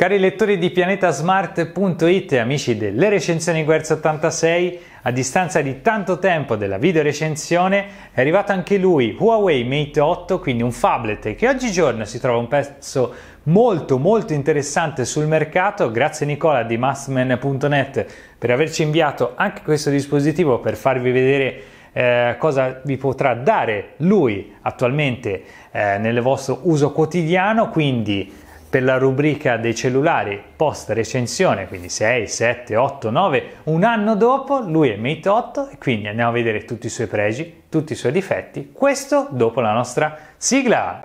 Cari lettori di pianetasmart.it e amici delle recensioni Guerz 86, a distanza di tanto tempo della video recensione è arrivato anche lui, Huawei Mate 8, quindi un phablet che oggigiorno si trova un pezzo molto molto interessante sul mercato. Grazie Nicola di Mastman.net per averci inviato anche questo dispositivo per farvi vedere eh, cosa vi potrà dare lui attualmente eh, nel vostro uso quotidiano, quindi per la rubrica dei cellulari post recensione, quindi 6, 7, 8, 9, un anno dopo lui è Mate 8 e quindi andiamo a vedere tutti i suoi pregi, tutti i suoi difetti, questo dopo la nostra sigla.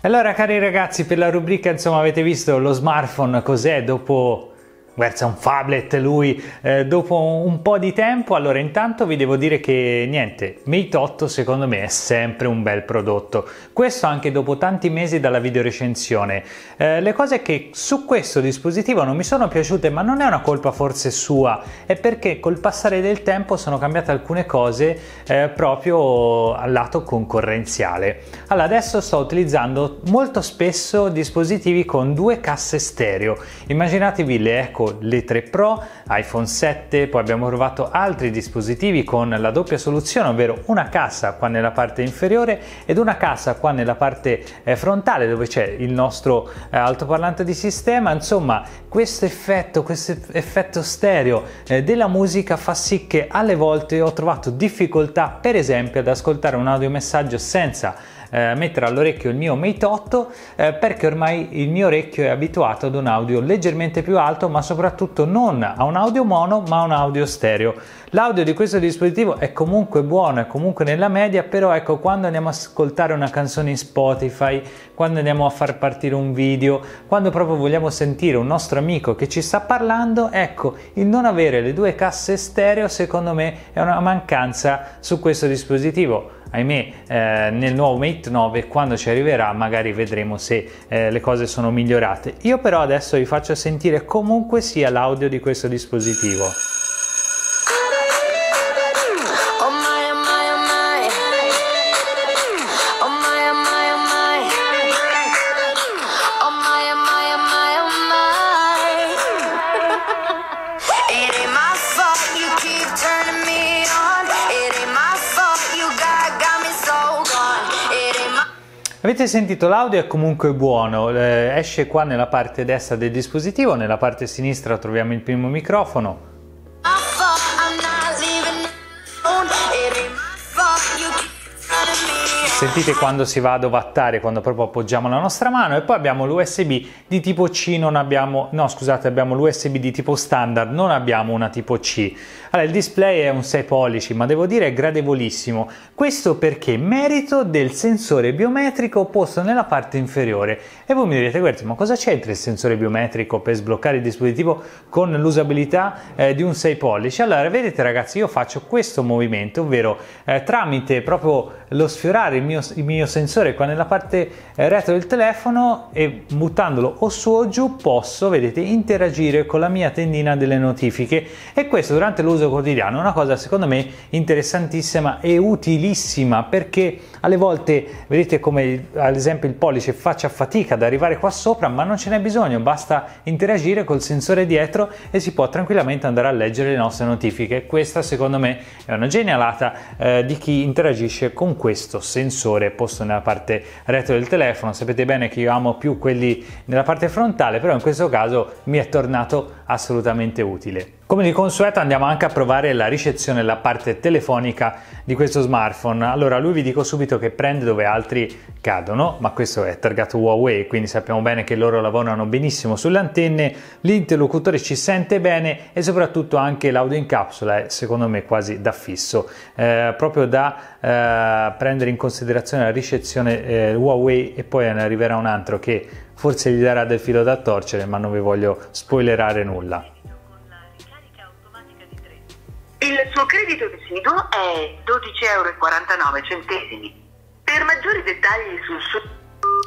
Allora cari ragazzi, per la rubrica insomma avete visto lo smartphone cos'è dopo versa un phablet lui eh, dopo un po' di tempo. Allora intanto vi devo dire che niente, Mate 8 secondo me è sempre un bel prodotto. Questo anche dopo tanti mesi dalla videorecensione. Eh, le cose che su questo dispositivo non mi sono piaciute, ma non è una colpa forse sua, è perché col passare del tempo sono cambiate alcune cose eh, proprio al lato concorrenziale. Allora adesso sto utilizzando molto spesso dispositivi con due casse stereo. Immaginatevi le Echo le 3 Pro, iPhone 7, poi abbiamo provato altri dispositivi con la doppia soluzione, ovvero una cassa qua nella parte inferiore ed una cassa qua nella parte eh, frontale dove c'è il nostro eh, altoparlante di sistema, insomma questo effetto, questo effetto stereo eh, della musica fa sì che alle volte ho trovato difficoltà per esempio ad ascoltare un audiomessaggio senza eh, mettere all'orecchio il mio Mate 8 eh, perché ormai il mio orecchio è abituato ad un audio leggermente più alto ma soprattutto non a un audio mono ma a un audio stereo. L'audio di questo dispositivo è comunque buono, è comunque nella media, però ecco quando andiamo a ascoltare una canzone in Spotify, quando andiamo a far partire un video, quando proprio vogliamo sentire un nostro amico che ci sta parlando, ecco il non avere le due casse stereo secondo me è una mancanza su questo dispositivo ahimè eh, nel nuovo Mate 9 quando ci arriverà magari vedremo se eh, le cose sono migliorate. Io però adesso vi faccio sentire comunque sia l'audio di questo dispositivo. Avete sentito l'audio è comunque buono, eh, esce qua nella parte destra del dispositivo, nella parte sinistra troviamo il primo microfono, sentite quando si va ad ovattare, quando proprio appoggiamo la nostra mano e poi abbiamo l'USB di tipo C, non abbiamo, no scusate, abbiamo l'USB di tipo standard, non abbiamo una tipo C. Allora il display è un 6 pollici, ma devo dire è gradevolissimo. Questo perché merito del sensore biometrico posto nella parte inferiore. E voi mi direte, guarda, ma cosa c'entra il sensore biometrico per sbloccare il dispositivo con l'usabilità eh, di un 6 pollici? Allora vedete ragazzi, io faccio questo movimento, ovvero eh, tramite proprio lo sfiorare il mio il mio sensore qua nella parte eh, retro del telefono e buttandolo o su o giù posso, vedete, interagire con la mia tendina delle notifiche e questo durante l'uso quotidiano è una cosa secondo me interessantissima e utilissima perché alle volte vedete come ad esempio il pollice faccia fatica ad arrivare qua sopra ma non ce n'è bisogno, basta interagire col sensore dietro e si può tranquillamente andare a leggere le nostre notifiche. Questa secondo me è una genialata eh, di chi interagisce con questo sensore sensore posto nella parte retro del telefono. Sapete bene che io amo più quelli nella parte frontale, però in questo caso mi è tornato assolutamente utile. Come di consueto andiamo anche a provare la ricezione la parte telefonica di questo smartphone. Allora lui vi dico subito che prende dove altri cadono, ma questo è targato Huawei, quindi sappiamo bene che loro lavorano benissimo sulle antenne, l'interlocutore ci sente bene e soprattutto anche l'audio in capsula è secondo me quasi da fisso, eh, proprio da eh, prendere in considerazione la ricezione eh, Huawei e poi ne arriverà un altro che forse gli darà del filo da torcere, ma non vi voglio spoilerare nulla. Il suo credito residuo è 12,49 euro. Per maggiori dettagli sul suo...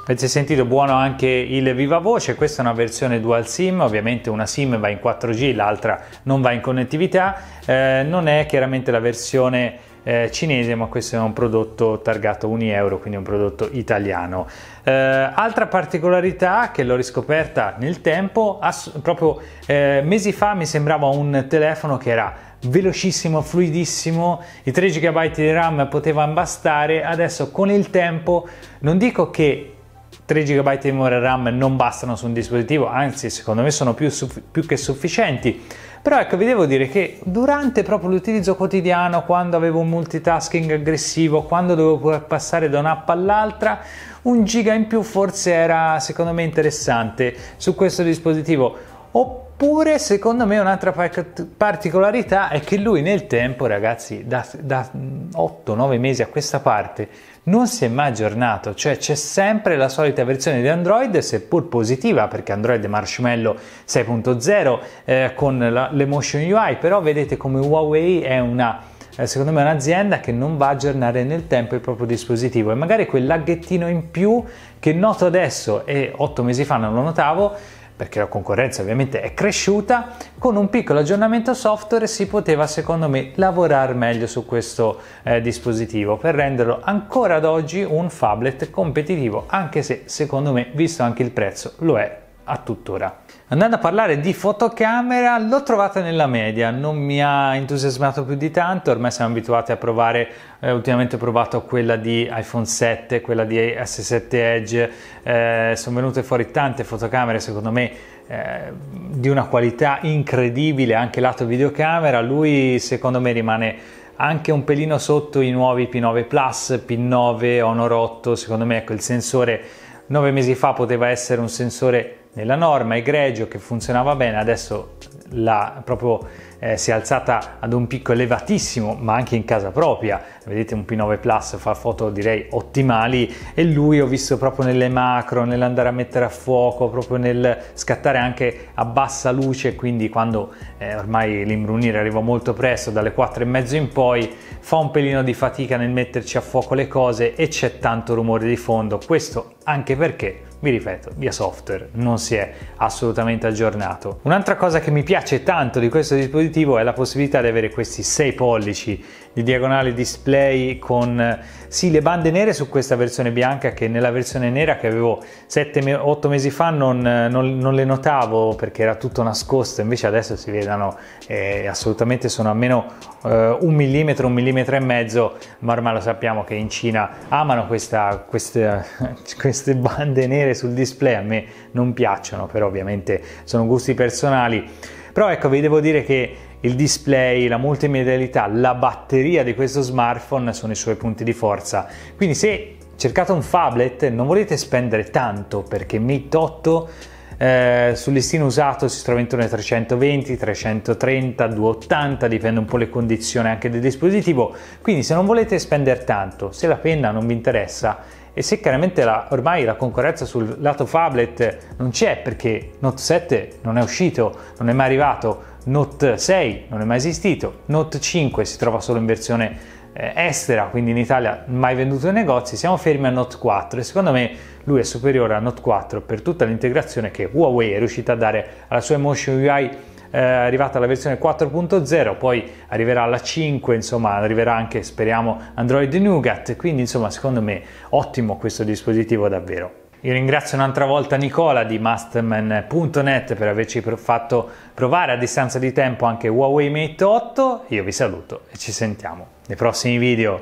Avete sentito buono anche il viva voce, questa è una versione dual SIM, ovviamente una SIM va in 4G, l'altra non va in connettività, eh, non è chiaramente la versione eh, cinese, ma questo è un prodotto targato 1 euro, quindi un prodotto italiano. Eh, altra particolarità che l'ho riscoperta nel tempo, ass- proprio eh, mesi fa mi sembrava un telefono che era velocissimo, fluidissimo, i 3 GB di RAM potevano bastare, adesso con il tempo non dico che 3 GB di memoria RAM non bastano su un dispositivo, anzi secondo me sono più, più che sufficienti, però ecco vi devo dire che durante proprio l'utilizzo quotidiano, quando avevo un multitasking aggressivo, quando dovevo passare da un'app all'altra, un giga in più forse era secondo me interessante su questo dispositivo Oppure, secondo me, un'altra particolarità è che lui nel tempo, ragazzi, da, da 8-9 mm, mesi a questa parte non si è mai aggiornato, cioè c'è sempre la solita versione di Android, seppur positiva, perché Android Marshmallow 6.0 eh, con la, l'Emotion UI, però vedete come Huawei è una eh, secondo me è un'azienda che non va a aggiornare nel tempo il proprio dispositivo e magari quel laghettino in più che noto adesso e otto mesi fa non lo notavo perché la concorrenza ovviamente è cresciuta, con un piccolo aggiornamento software si poteva secondo me lavorare meglio su questo eh, dispositivo per renderlo ancora ad oggi un phablet competitivo, anche se secondo me, visto anche il prezzo, lo è a tuttora. Andando a parlare di fotocamera, l'ho trovata nella media, non mi ha entusiasmato più di tanto, ormai siamo abituati a provare, eh, ultimamente ho provato quella di iPhone 7, quella di S7 Edge, eh, sono venute fuori tante fotocamere secondo me eh, di una qualità incredibile anche lato videocamera, lui secondo me rimane anche un pelino sotto i nuovi P9 Plus, P9, Honor 8, secondo me ecco il sensore 9 mesi fa poteva essere un sensore nella norma egregio che funzionava bene, adesso la, proprio eh, si è alzata ad un picco elevatissimo, ma anche in casa propria. Vedete un P9 Plus fa foto direi ottimali e lui ho visto proprio nelle macro, nell'andare a mettere a fuoco, proprio nel scattare anche a bassa luce, quindi quando eh, ormai l'imbrunire arriva molto presto, dalle 4 e mezzo in poi, fa un pelino di fatica nel metterci a fuoco le cose e c'è tanto rumore di fondo. Questo anche perché vi ripeto, via software non si è assolutamente aggiornato. Un'altra cosa che mi piace tanto di questo dispositivo dispositivo è la possibilità di avere questi 6 pollici di diagonale display con sì le bande nere su questa versione bianca che nella versione nera che avevo 7-8 mesi fa non, non, non, le notavo perché era tutto nascosto invece adesso si vedono eh, assolutamente sono almeno eh, un millimetro un millimetro e mezzo ma ormai lo sappiamo che in Cina amano questa, queste, queste bande nere sul display a me non piacciono però ovviamente sono gusti personali però ecco vi devo dire che il display, la multimedialità, la batteria di questo smartphone sono i suoi punti di forza. Quindi se cercate un phablet non volete spendere tanto perché Mate 8 eh, sul listino usato si trova intorno ai 320, 330, 280, dipende un po' le condizioni anche del dispositivo. Quindi se non volete spendere tanto, se la penna non vi interessa e se chiaramente la, ormai la concorrenza sul lato phablet non c'è perché Note 7 non è uscito, non è mai arrivato, Note 6 non è mai esistito, Note 5 si trova solo in versione eh, estera, quindi in Italia mai venduto nei negozi, siamo fermi a Note 4 e secondo me lui è superiore a Note 4 per tutta l'integrazione che Huawei è riuscita a dare alla sua Emotion UI eh, arrivata alla versione 4.0, poi arriverà alla 5, insomma arriverà anche speriamo Android Nougat, quindi insomma secondo me ottimo questo dispositivo davvero. Io ringrazio un'altra volta Nicola di masterman.net per averci fatto provare a distanza di tempo anche Huawei Mate 8. Io vi saluto e ci sentiamo nei prossimi video.